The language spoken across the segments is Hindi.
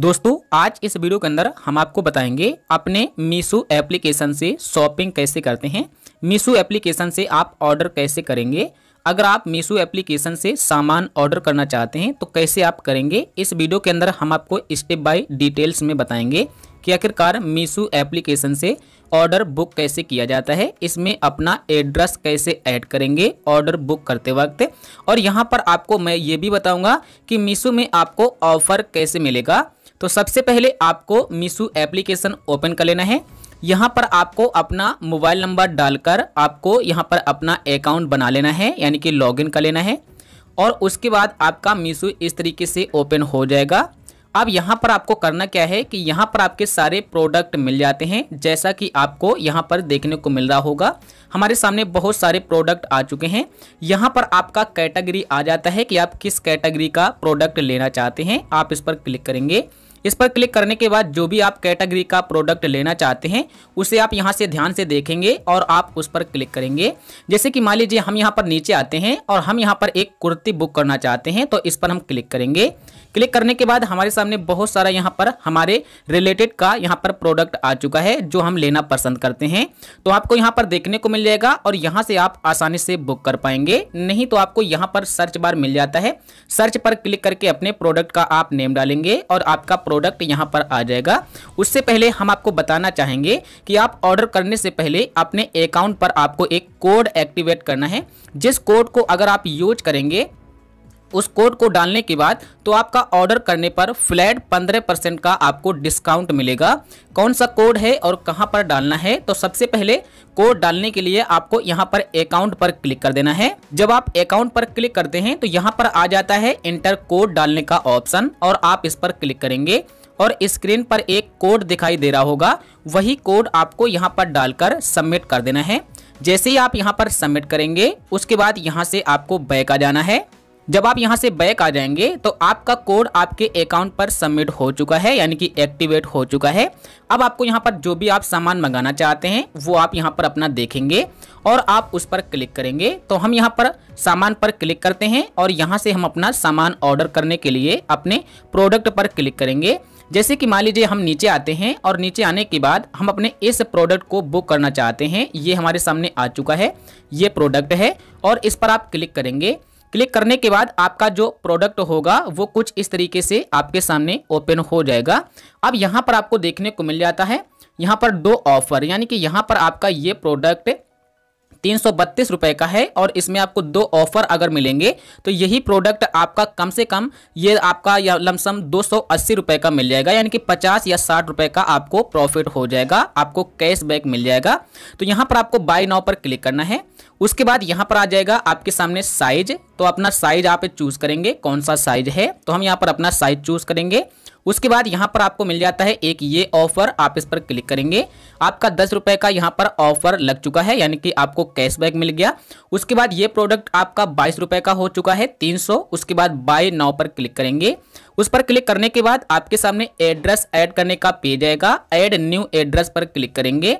दोस्तों आज इस वीडियो के अंदर हम आपको बताएंगे अपने मीशो एप्लीकेशन से शॉपिंग कैसे करते हैं मीशो एप्लीकेशन से आप ऑर्डर कैसे करेंगे अगर आप मीशो एप्लीकेशन से सामान ऑर्डर करना चाहते हैं तो कैसे आप करेंगे इस वीडियो के अंदर हम आपको स्टेप बाय डिटेल्स में बताएंगे कि आखिरकार मीशो एप्लीकेशन से ऑर्डर बुक कैसे किया जाता है इसमें अपना एड्रेस कैसे ऐड करेंगे ऑर्डर बुक करते वक्त और यहाँ पर आपको मैं ये भी बताऊँगा कि मीशो में आपको ऑफ़र कैसे मिलेगा तो सबसे पहले आपको मीशो एप्लीकेशन ओपन कर लेना है यहाँ पर आपको अपना मोबाइल नंबर डालकर आपको यहाँ पर अपना अकाउंट बना लेना है यानी कि लॉगिन कर लेना है और उसके बाद आपका मीशो इस तरीके से ओपन हो जाएगा अब यहाँ पर आपको करना क्या है कि यहाँ पर आपके सारे प्रोडक्ट मिल जाते हैं जैसा कि आपको यहाँ पर देखने को मिल रहा होगा हमारे सामने बहुत सारे प्रोडक्ट आ चुके हैं यहाँ पर आपका कैटेगरी आ जाता है कि आप किस कैटेगरी का प्रोडक्ट लेना चाहते हैं आप इस पर क्लिक करेंगे इस पर क्लिक करने के बाद जो भी आप कैटेगरी का प्रोडक्ट लेना चाहते हैं उसे आप यहाँ से ध्यान से देखेंगे और आप उस पर क्लिक करेंगे जैसे कि मान लीजिए हम यहाँ पर नीचे आते हैं और हम यहाँ पर एक कुर्ती बुक करना चाहते हैं तो इस पर हम क्लिक करेंगे क्लिक करने के बाद हमारे सामने बहुत सारा यहाँ पर हमारे रिलेटेड का यहाँ पर प्रोडक्ट आ चुका है जो हम लेना पसंद करते हैं तो आपको यहाँ पर देखने को मिल जाएगा और यहाँ से आप आसानी से बुक कर पाएंगे नहीं तो आपको यहाँ पर सर्च बार मिल जाता है सर्च पर क्लिक करके अपने प्रोडक्ट का आप नेम डालेंगे और आपका प्रोडक्ट यहाँ पर आ जाएगा उससे पहले हम आपको बताना चाहेंगे कि आप ऑर्डर करने से पहले अपने अकाउंट पर आपको एक कोड एक्टिवेट करना है जिस कोड को अगर आप यूज करेंगे उस कोड को डालने के बाद तो आपका ऑर्डर करने पर फ्लैट पंद्रह परसेंट का आपको डिस्काउंट मिलेगा कौन सा कोड है और कहाँ पर डालना है तो सबसे पहले कोड डालने के लिए आपको यहाँ पर अकाउंट पर क्लिक कर देना है जब आप अकाउंट पर क्लिक करते हैं तो यहाँ पर आ जाता है इंटर कोड डालने का ऑप्शन और आप इस पर क्लिक करेंगे और स्क्रीन पर एक कोड दिखाई दे रहा होगा वही कोड आपको यहाँ पर डालकर सबमिट कर देना है जैसे ही आप यहाँ पर सबमिट करेंगे उसके बाद यहाँ से आपको बैक आ जाना है जब आप यहाँ से बैक आ जाएंगे तो आपका कोड आपके अकाउंट पर सबमिट हो चुका है यानी कि एक्टिवेट हो चुका है अब आपको यहाँ पर जो भी आप सामान मंगाना चाहते हैं वो आप यहाँ पर अपना देखेंगे और आप उस पर क्लिक करेंगे तो हम यहाँ पर सामान पर क्लिक करते हैं और यहाँ से हम अपना सामान ऑर्डर करने के लिए अपने प्रोडक्ट पर क्लिक करेंगे जैसे कि मान लीजिए हम नीचे आते हैं और नीचे आने के बाद हम अपने इस प्रोडक्ट को बुक करना चाहते हैं ये हमारे सामने आ चुका है ये प्रोडक्ट है और इस पर आप क्लिक करेंगे क्लिक करने के बाद आपका जो प्रोडक्ट होगा वो कुछ इस तरीके से आपके सामने ओपन हो जाएगा अब यहाँ पर आपको देखने को मिल जाता है यहाँ पर दो ऑफर यानी कि यहाँ पर आपका ये प्रोडक्ट तीन सौ बत्तीस रुपये का है और इसमें आपको दो ऑफर अगर मिलेंगे तो यही प्रोडक्ट आपका कम से कम ये आपका या लमसम दो सौ अस्सी रुपये का मिल जाएगा यानी कि पचास या साठ रुपये का आपको प्रॉफिट हो जाएगा आपको कैश बैक मिल जाएगा तो यहाँ पर आपको बाय नाउ पर क्लिक करना है उसके बाद यहाँ पर आ जाएगा आपके सामने साइज तो अपना साइज आप चूज करेंगे कौन सा साइज है तो हम यहाँ पर अपना साइज चूज करेंगे उसके बाद यहाँ पर आपको मिल जाता है एक ये ऑफर आप इस पर क्लिक करेंगे आपका दस रुपये का यहाँ पर ऑफर लग चुका है यानी कि आपको कैशबैक मिल गया उसके बाद ये प्रोडक्ट आपका बाईस रुपये का हो चुका है तीन सौ उसके बाद बाय नाव पर क्लिक करेंगे उस पर क्लिक करने के बाद आपके सामने एड्रेस ऐड करने का पेज आएगा एड न्यू एड्रेस पर क्लिक करेंगे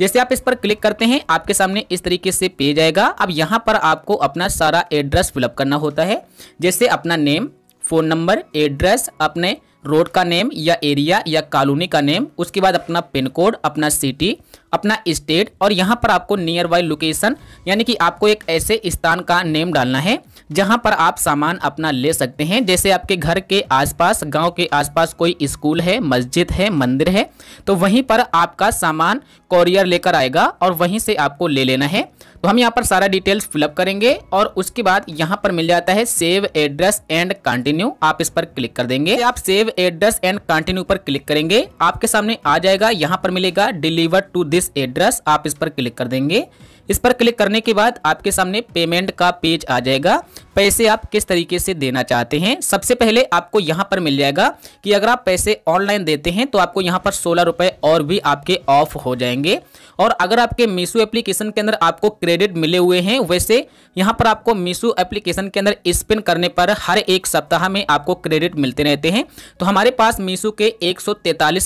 जैसे आप इस पर क्लिक करते हैं आपके सामने इस तरीके से पेज आएगा अब यहाँ पर आपको अपना सारा एड्रेस फिलअप करना होता है जैसे अपना नेम फ़ोन नंबर एड्रेस अपने रोड का नेम या एरिया या कॉलोनी का नेम उसके बाद अपना पिन कोड अपना सिटी अपना स्टेट और यहाँ पर आपको नियर बाई लोकेशन यानी कि आपको एक ऐसे स्थान का नेम डालना है जहाँ पर आप सामान अपना ले सकते हैं जैसे आपके घर के आसपास गांव के आसपास कोई स्कूल है मस्जिद है मंदिर है तो वहीं पर आपका सामान कॉरियर लेकर आएगा और वहीं से आपको ले लेना है तो हम यहाँ पर सारा डिटेल्स फिलअप करेंगे और उसके बाद यहाँ पर मिल जाता है सेव एड्रेस एंड कंटिन्यू आप इस पर क्लिक कर देंगे आप सेव एड्रेस एंड कंटिन्यू पर क्लिक करेंगे आपके सामने आ जाएगा यहाँ पर मिलेगा डिलीवर टू दिस एड्रेस आप इस पर क्लिक कर देंगे इस पर क्लिक करने के बाद आपके सामने पेमेंट का पेज आ जाएगा पैसे आप किस तरीके से देना चाहते हैं सबसे पहले आपको यहाँ पर मिल जाएगा कि अगर आप पैसे ऑनलाइन देते हैं तो आपको यहाँ पर सोलह रुपये और भी आपके ऑफ हो जाएंगे और अगर आपके मीशो एप्लीकेशन के अंदर आपको क्रेडिट मिले हुए हैं वैसे यहाँ पर आपको मीशो एप्लीकेशन के अंदर स्पिन करने पर हर एक सप्ताह में आपको क्रेडिट मिलते रहते हैं तो हमारे पास मीशो के एक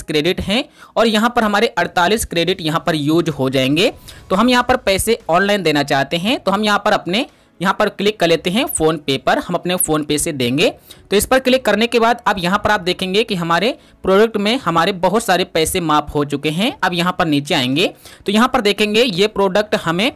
क्रेडिट हैं और यहाँ पर हमारे अड़तालीस क्रेडिट यहाँ पर यूज हो जाएंगे तो हम यहाँ पर पैसे पैसे ऑनलाइन देना चाहते हैं तो हम यहाँ पर अपने यहाँ पर क्लिक कर लेते हैं फ़ोन पे पर हम अपने फ़ोन पे से देंगे तो इस पर क्लिक करने के बाद अब यहाँ पर आप देखेंगे कि हमारे प्रोडक्ट में हमारे बहुत सारे पैसे माफ़ हो चुके हैं अब यहाँ पर नीचे आएंगे तो यहाँ पर देखेंगे ये प्रोडक्ट हमें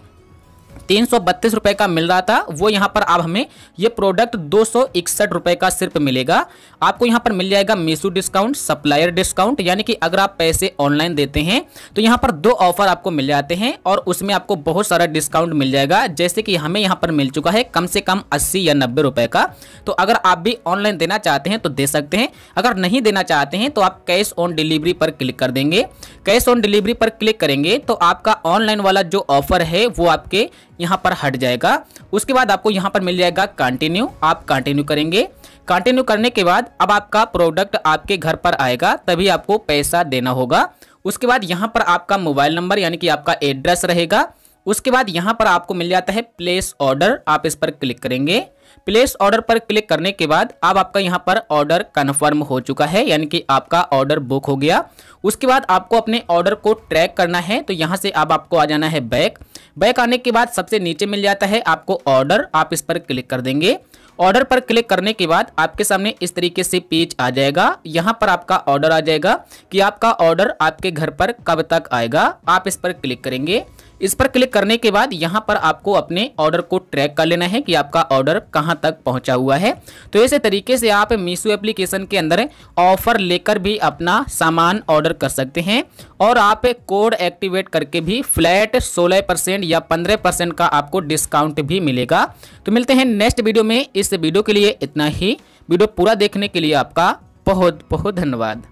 तीन सौ बत्तीस का मिल रहा था वो यहाँ पर अब हमें ये प्रोडक्ट दो सौ इकसठ का सिर्फ मिलेगा आपको यहाँ पर मिल जाएगा मीशो डिस्काउंट सप्लायर डिस्काउंट यानी कि अगर आप पैसे ऑनलाइन देते हैं तो यहाँ पर दो ऑफर आपको मिल जाते हैं और उसमें आपको बहुत सारा डिस्काउंट मिल जाएगा जैसे कि हमें यहाँ पर मिल चुका है कम से कम अस्सी या नब्बे रुपये का तो अगर आप भी ऑनलाइन देना चाहते हैं तो दे सकते हैं अगर नहीं देना चाहते हैं तो आप कैश ऑन डिलीवरी पर क्लिक कर देंगे कैश ऑन डिलीवरी पर क्लिक करेंगे तो आपका ऑनलाइन वाला जो ऑफर है वो आपके यहाँ पर हट जाएगा उसके बाद आपको यहाँ पर मिल जाएगा कंटिन्यू आप कंटिन्यू करेंगे कंटिन्यू करने के बाद अब आपका प्रोडक्ट आपके घर पर आएगा तभी आपको पैसा देना होगा उसके बाद यहाँ पर आपका मोबाइल नंबर यानी कि आपका एड्रेस रहेगा उसके बाद यहाँ पर आपको मिल जाता है प्लेस ऑर्डर आप इस पर क्लिक करेंगे प्लेस ऑर्डर पर क्लिक करने के बाद अब आपका यहाँ पर ऑर्डर कन्फर्म हो चुका है यानी कि आपका ऑर्डर बुक हो गया उसके बाद आपको अपने ऑर्डर को ट्रैक करना है तो यहाँ से अब आपको आ जाना है बैक बैक आने के बाद सबसे नीचे मिल जाता है आपको ऑर्डर आप इस पर क्लिक कर देंगे ऑर्डर पर क्लिक करने के बाद आपके सामने इस तरीके से पेज आ जाएगा यहाँ पर आपका ऑर्डर आ जाएगा कि आपका ऑर्डर आपके घर पर कब तक आएगा आप इस पर क्लिक करेंगे इस पर क्लिक करने के बाद यहाँ पर आपको अपने ऑर्डर को ट्रैक कर लेना है कि आपका ऑर्डर कहाँ तक पहुँचा हुआ है तो इस तरीके से आप मीशो एप्लीकेशन के अंदर ऑफर लेकर भी अपना सामान ऑर्डर कर सकते हैं और आप कोड एक्टिवेट करके भी फ्लैट 16 परसेंट या 15 परसेंट का आपको डिस्काउंट भी मिलेगा तो मिलते हैं नेक्स्ट वीडियो में इस वीडियो के लिए इतना ही वीडियो पूरा देखने के लिए आपका बहुत बहुत धन्यवाद